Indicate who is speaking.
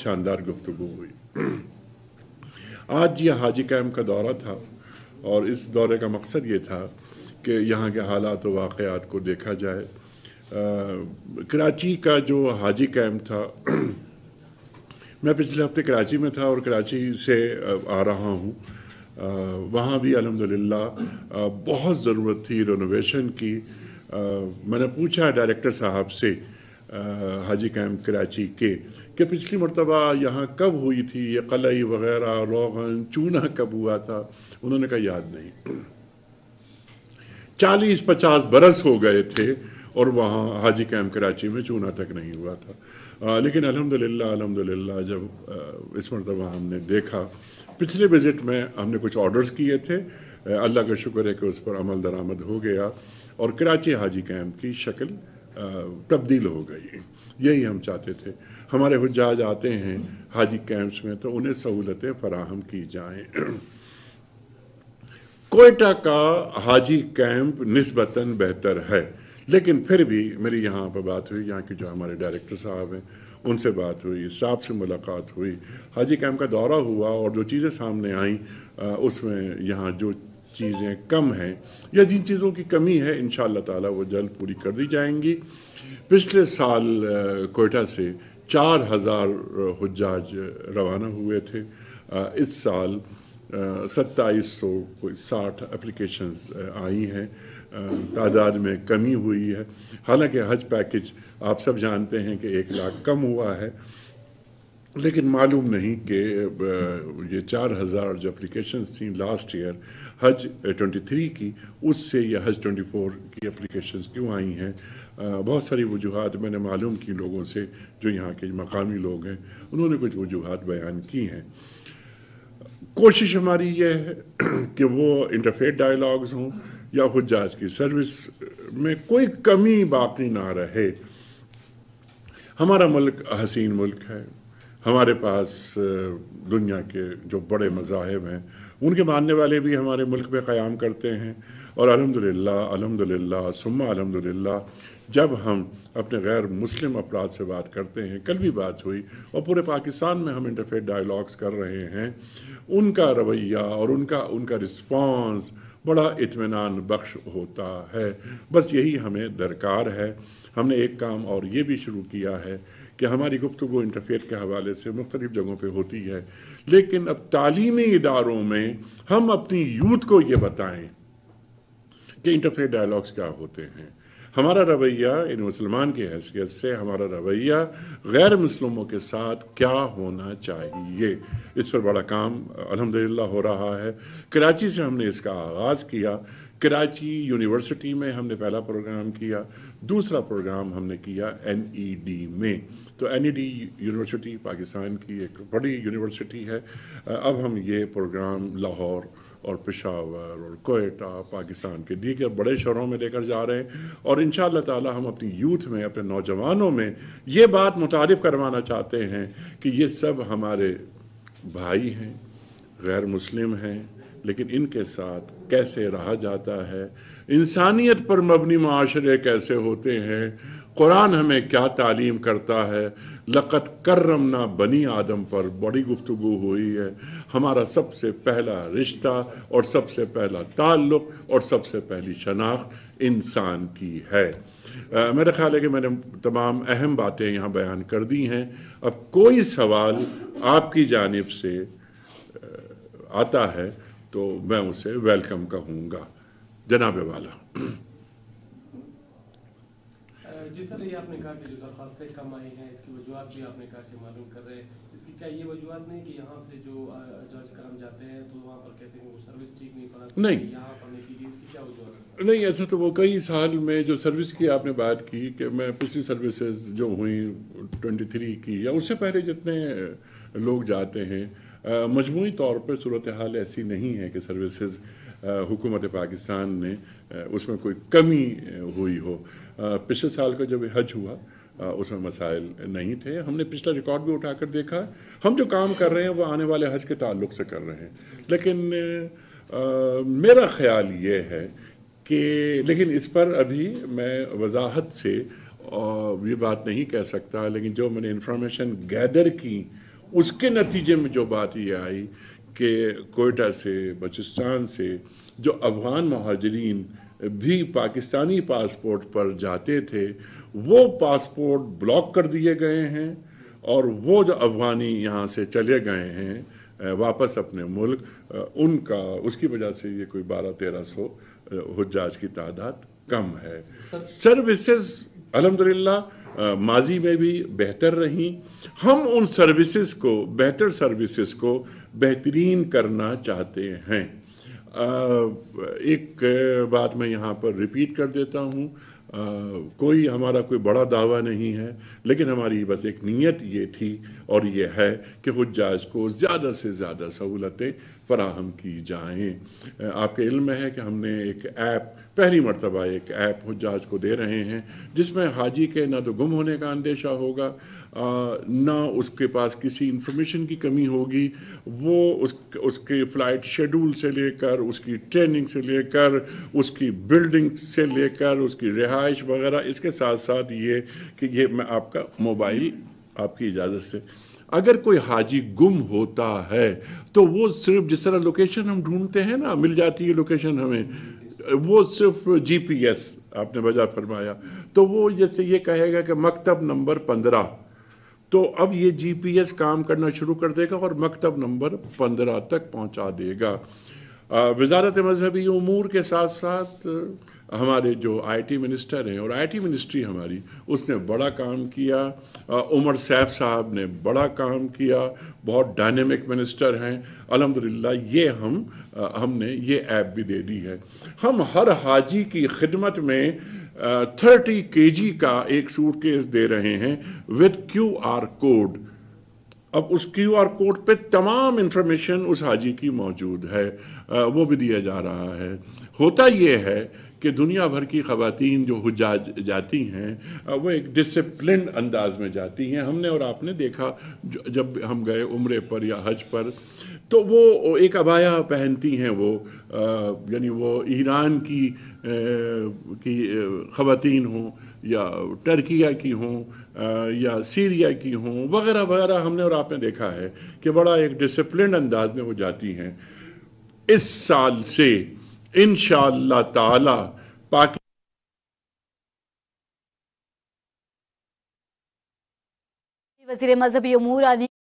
Speaker 1: शानदार गुफ्तु हुई आज यह हाजी कैम का दौरा था और इस दौरे का मकसद ये था कि यहाँ के हालात तो वाक़ात को देखा जाए आ, कराची का जो हाजी कैम था मैं पिछले हफ्ते कराची में था और कराची से आ रहा हूँ वहाँ भी अलहमदिल्ला बहुत ज़रूरत थी रेनोवेशन की आ, मैंने पूछा डायरेक्टर साहब से हाजी कैम कराची के कि पिछली मरतबा यहाँ कब हुई थी ये कलई वगैरह रोगन चूना कब हुआ था उन्होंने कहा याद नहीं चालीस पचास बरस हो गए थे और वहाँ हाजी कैम कराची में चूना तक नहीं हुआ था आ, लेकिन अल्हम्दुलिल्लाह अल्हम्दुलिल्लाह जब आ, इस मरतबा हमने देखा पिछले विज़िट में हमने कुछ ऑर्डर्स किए थे अल्लाह का शुक्र है कि उस पर अमल दरामद हो गया और कराची हाजी कैम की शक्ल तब्दील हो गई यही हम चाहते थे हमारे हजाज आते हैं हाजी कैंप्स में तो उन्हें सहूलतें फराहम की जाएं कोयटा का हाजी कैंप नस्बता बेहतर है लेकिन फिर भी मेरी यहाँ पर बात हुई यहाँ के जो हमारे डायरेक्टर साहब हैं उनसे बात हुई स्टाफ से मुलाकात हुई हाजी कैम्प का दौरा हुआ और जो चीज़ें सामने आईं उसमें यहाँ जो चीज़ें कम हैं या जिन चीज़ों की कमी है इन ताला वो जल्द पूरी कर दी जाएंगी पिछले साल कोयटा से चार हज़ार हजाज रवाना हुए थे इस साल सत्ताईस सौ कोई साठ एप्लीकेशंस आई हैं तादाद में कमी हुई है हालांकि हज पैकेज आप सब जानते हैं कि एक लाख कम हुआ है लेकिन मालूम नहीं कि ये चार हज़ार जो अप्लीकेशन थी लास्ट ईयर हज 23 की उससे यह हज 24 की अप्लीकेशन क्यों आई हैं बहुत सारी वजूहत मैंने मालूम की लोगों से जो यहाँ के मकामी लोग हैं उन्होंने कुछ वजूहत बयान की हैं कोशिश हमारी यह है कि वो इंटरफेट डायलॉग्स हों या हजाज की सर्विस में कोई कमी बाकी ना रहे हमारा मुल्क हसीन मुल्क है हमारे पास दुनिया के जो बड़े मजाहब हैं उनके मानने वाले भी हमारे मुल्क में क़्याम करते हैं और अलहमदिल्ला अलहमदिल्ला सुम्मा अलहमदिल्ला जब हम अपने गैर मुस्लिम अफराद से बात करते हैं कल भी बात हुई और पूरे पाकिस्तान में हम इंटरफेट डायलॉग्स कर रहे हैं उनका रवैया और उनका उनका रिस्पॉन्स बड़ा इतमान बख्श होता है बस यही हमें दरकार है हमने एक काम और ये भी शुरू किया है कि हमारी गुफ्तु इंटरफेयर के हवाले से मुख्तलिफ जगहों पर होती है लेकिन अब तालीमी इदारों में हम अपनी यूथ को ये बताएं कि इंटरफेयर डायलॉग्स क्या होते हैं हमारा रवैया इन मुसलमान की हैसियत से हमारा रवैया गैर मुसलमों के साथ क्या होना चाहिए इस पर बड़ा काम अलहमदिल्ला हो रहा है कराची से हमने इसका आगाज़ किया कराची यूनिवर्सिटी में हमने पहला प्रोग्राम किया दूसरा प्रोग्राम हमने किया एन e में तो एन यूनिवर्सिटी e पाकिस्तान की एक बड़ी यूनिवर्सिटी है अब हम ये प्रोग्राम लाहौर और पेशावर और कोयटा पाकिस्तान के दीगर बड़े शहरों में लेकर जा रहे हैं और इन ताला हम अपनी यूथ में अपने नौजवानों में ये बात मुतारफ़ करवाना चाहते हैं कि ये सब हमारे भाई हैं गैर मुस्लिम हैं लेकिन इनके साथ कैसे रहा जाता है इंसानियत पर मबनी माशरे कैसे होते हैं कुरान हमें क्या तालीम करता है लक़त करमना बनी आदम पर बड़ी गुफ्तु हुई है हमारा सबसे पहला रिश्ता और सबसे पहला ताल्लुक़ और सबसे पहली शनाख्त इंसान की है आ, मेरा ख्याल है कि मैंने तमाम अहम बातें यहाँ बयान कर दी हैं अब कोई सवाल आपकी जानब से आता है तो मैं उसे वेलकम कहूँगा जनाबे वाला जी सर ये आपने कहा कि जो कम आई हैं इसकी वजूहत भी आपने कहा कि मालूम कर रहे हैं इसकी क्या ये वजूहत नहीं कि यहाँ से जो जज जाते हैं तो वहाँ पर कहते हैं वो सर्विस ठीक नहीं पड़ा तो नहीं यहाँ पढ़ने के लिए इसकी क्या वजूहत नहीं ऐसा तो वो कई साल में जो सर्विस की आपने बात की कि मैं पिछली सर्विसेज जो हुई ट्वेंटी थ्री की या उससे पहले जितने लोग जाते हैं मजमू तौर पर सूरत हाल ऐसी नहीं है कि सर्विसेज हुकूमत पाकिस्तान ने उसमें कोई कमी हुई हो पिछले साल का जब हज हुआ उसमें मसाइल नहीं थे हमने पिछला रिकॉर्ड भी उठा कर देखा हम जो काम कर रहे हैं वो आने वाले हज के ताल्लुक से कर रहे हैं लेकिन आ, मेरा ख्याल ये है कि लेकिन इस पर अभी मैं वजाहत से ये बात नहीं कह सकता लेकिन जो मैंने इंफॉर्मेशन गैदर की उसके नतीजे में जो बात ये आई कि कोयटा से बलूचिस्तान से जो अफ़गान महाजरीन भी पाकिस्तानी पासपोर्ट पर जाते थे वो पासपोर्ट ब्लॉक कर दिए गए हैं और वो जो अफ़गानी यहाँ से चले गए हैं वापस अपने मुल्क उनका उसकी वजह से ये कोई बारह तेरह सौ हजाज की तादाद कम है सर्विसेज अलहमदिल्ला माजी में भी बेहतर रहीं हम उन सर्विसेज को बेहतर सर्विसेज को बेहतरीन करना चाहते हैं एक बात मैं यहाँ पर रिपीट कर देता हूँ कोई हमारा कोई बड़ा दावा नहीं है लेकिन हमारी बस एक नीयत ये थी और ये है कि हजाज को ज़्यादा से ज़्यादा सहूलतें फराहम की जाएँ आपके इल्म है कि हमने एक ऐप पहली मरतबा एक ऐप हजाज को दे रहे हैं जिसमें हाजी के ना तो गुम होने का अंदेशा होगा ना उसके पास किसी इंफॉर्मेशन की कमी होगी वो उस उसके फ़्लाइट शेड्यूल से लेकर उसकी ट्रेनिंग से लेकर उसकी बिल्डिंग से लेकर उसकी रिहा रिहाइश वगैरह इसके साथ साथ ये कि ये मैं आपका मोबाइल आपकी इजाज़त से अगर कोई हाजी गुम होता है तो वो सिर्फ जिस तरह लोकेशन हम ढूंढते हैं ना मिल जाती है लोकेशन हमें वो सिर्फ जीपीएस आपने बजा फरमाया तो वो जैसे ये कहेगा कि मकतब नंबर पंद्रह तो अब ये जीपीएस काम करना शुरू कर देगा और मकतब नंबर पंद्रह तक पहुंचा देगा वजारत मजहबी अमूर के साथ साथ हमारे जो आईटी मिनिस्टर हैं और आईटी मिनिस्ट्री हमारी उसने बड़ा काम किया उमर सैफ साहब ने बड़ा काम किया बहुत डायनेमिक मिनिस्टर हैं अलहमदिल्ला ये हम हमने ये ऐप भी दे दी है हम हर हाजी की खिदमत में थर्टी के जी का एक सूटकेस दे रहे हैं विद क्यू आर कोड अब उस क्यू आर कोड पे तमाम इन्फॉर्मेशन उस हाजी की मौजूद है आ, वो भी दिया जा रहा है होता ये है कि दुनिया भर की खातन जो हजाज जाती हैं वो एक डिसिप्लिन अंदाज में जाती हैं हमने और आपने देखा जब हम गए उम्र पर या हज पर तो वो एक अबाया पहनती हैं वो यानी वो ईरान की आ, की ख़वान हों या टर्किया की हों या सीरिया की हों वगैरह वगैरह हमने और आपने देखा है कि बड़ा एक डिसप्लिन अंदाज में वो जाती हैं इस साल से इन ताला पाकि वजीर मजहबी अमूर आने